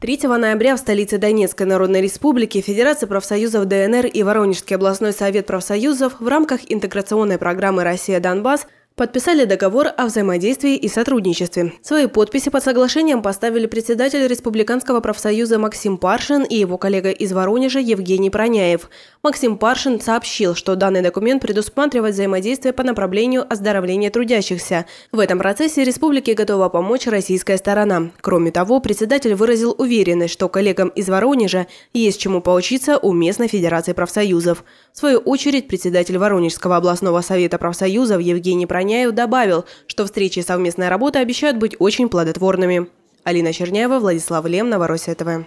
3 ноября в столице Донецкой Народной Республики Федерация профсоюзов ДНР и Воронежский областной совет профсоюзов в рамках интеграционной программы «Россия-Донбасс» подписали договор о взаимодействии и сотрудничестве. Свои подписи под соглашением поставили председатель Республиканского профсоюза Максим Паршин и его коллега из Воронежа Евгений Проняев. Максим Паршин сообщил, что данный документ предусматривает взаимодействие по направлению оздоровления трудящихся. В этом процессе республике готова помочь российская сторона. Кроме того, председатель выразил уверенность, что коллегам из Воронежа есть чему поучиться у местной федерации профсоюзов. В свою очередь, председатель Воронежского областного совета профсоюзов Евгений Проняев Черняев добавил, что встречи и совместная работа обещают быть очень плодотворными. Алина Черняева, Владислав Лем, Новороссия ТВ.